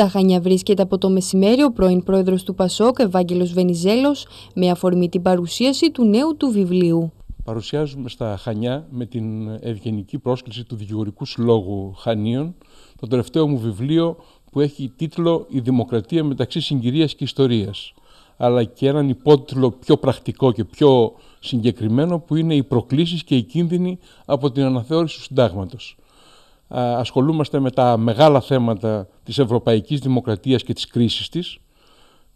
Στα Χανιά βρίσκεται από το μεσημέρι ο πρώην πρόεδρος του ΠΑΣΟΚ, Ευάγγελος Βενιζέλος, με αφορμή την παρουσίαση του νέου του βιβλίου. Παρουσιάζουμε στα Χανιά με την ευγενική πρόσκληση του δικηγορικού συλλόγου Χανίων το τελευταίο μου βιβλίο που έχει τίτλο «Η δημοκρατία μεταξύ συγκυρίας και ιστορίας» αλλά και έναν υπότιτλο πιο πρακτικό και πιο συγκεκριμένο που είναι οι προκλήσεις και οι κίνδυνοι από την αναθεώρηση του ε, ασχολούμαστε με τα μεγάλα θέματα της ευρωπαϊκής δημοκρατίας και της κρίσης της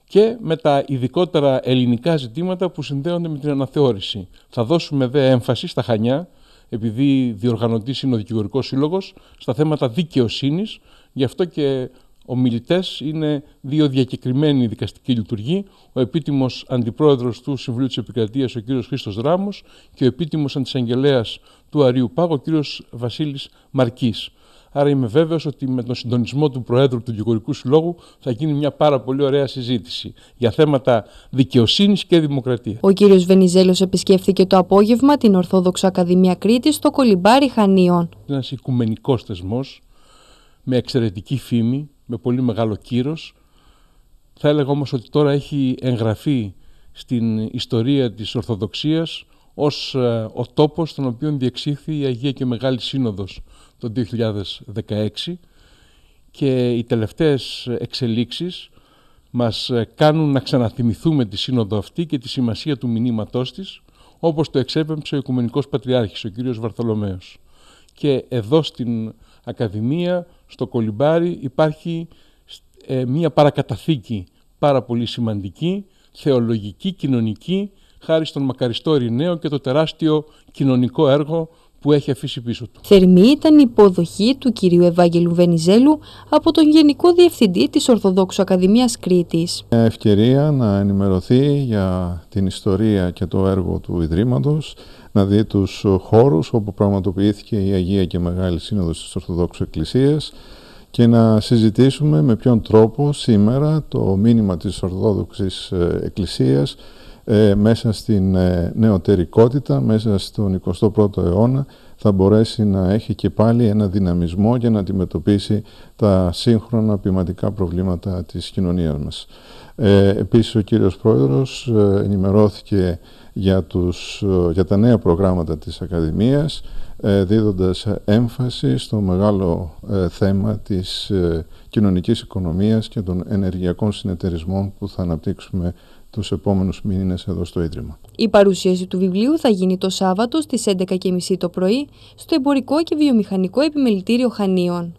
και με τα ειδικότερα ελληνικά ζητήματα που συνδέονται με την αναθεώρηση. Θα δώσουμε δε έμφαση στα Χανιά, επειδή διοργανωτής είναι ο Δικηγορικός Σύλλογος, στα θέματα δικαιοσύνης, γι' αυτό και ομιλητές είναι δύο διακεκριμένοι δικαστικοί λειτουργοί, ο επίτιμος αντιπρόεδρος του Συμβουλίου της Επικρατείας, ο κ. Χρήστος Δράμος, και ο επίτιμος αντισαγγελέας του Αρίου Πάγου, ο κ. Βασίλης Μαρκής. Άρα είμαι βέβαιος ότι με τον συντονισμό του Προέδρου του Δικηγορικού Συλλόγου θα γίνει μια πάρα πολύ ωραία συζήτηση για θέματα δικαιοσύνης και δημοκρατίας. Ο κ. Βενιζέλος επισκέφθηκε το απόγευμα την Ορθόδοξα Ακαδημία Κρήτη στο Κολυμπάρι Χανίων. Ένας οικουμενικός θεσμός με εξαιρετική φήμη, με πολύ μεγάλο κύρος. Θα έλεγα όμως ότι τώρα έχει εγγραφεί στην ιστορία της Ορθοδοξίας ως ε, ο τόπος στον οποίο διεξήχθη η Αγία και Μεγάλη Σύνοδος το 2016 και οι τελευταίες εξελίξεις μας ε, κάνουν να ξαναθυμηθούμε τη σύνοδο αυτή και τη σημασία του μηνύματός της, όπως το εξέπεμψε ο Οικουμενικός Πατριάρχης, ο κύριος Βαρθολομέος. Και εδώ στην Ακαδημία, στο Κολυμπάρι υπάρχει ε, μία παρακαταθήκη πάρα πολύ σημαντική, θεολογική, κοινωνική, χάρη στον μακαριστό Ρινέο και το τεράστιο κοινωνικό έργο που έχει αφήσει πίσω του. Θερμή ήταν η υποδοχή του κυρίου Ευάγγελου Βενιζέλου από τον Γενικό Διευθυντή της Ορθοδόξου Ακαδημίας Κρήτης. Μια ευκαιρία να ενημερωθεί για την ιστορία και το έργο του Ιδρύματος, να δει τους ε, χώρους όπου πραγματοποιήθηκε η Αγία και Μεγάλη Σύνοδος της Ορθοδόξου Εκκλησίας και να συζητήσουμε με ποιον τρόπο σήμερα το μήνυμα της Ορθόδοξης ε, Εκκλησίας ε, μέσα στην νεωτερικότητα, μέσα στον 21ο αιώνα θα μπορέσει να έχει και πάλι ένα δυναμισμό για να αντιμετωπίσει τα σύγχρονα ποιηματικά προβλήματα της κοινωνίας μας. Ε, επίσης ο κύριος Πρόεδρος ε, ενημερώθηκε για, τους, ε, για τα νέα προγράμματα της Ακαδημίας ε, δίδοντας έμφαση στο μεγάλο θέμα της κοινωνικής οικονομίας και των ενεργειακών συνεταιρισμών που θα αναπτύξουμε τους επόμενους μήνες εδώ στο Ίδρυμα. Η παρουσίαση του βιβλίου θα γίνει το Σάββατο στις 11.30 το πρωί στο Εμπορικό και Βιομηχανικό Επιμελητήριο Χανίων.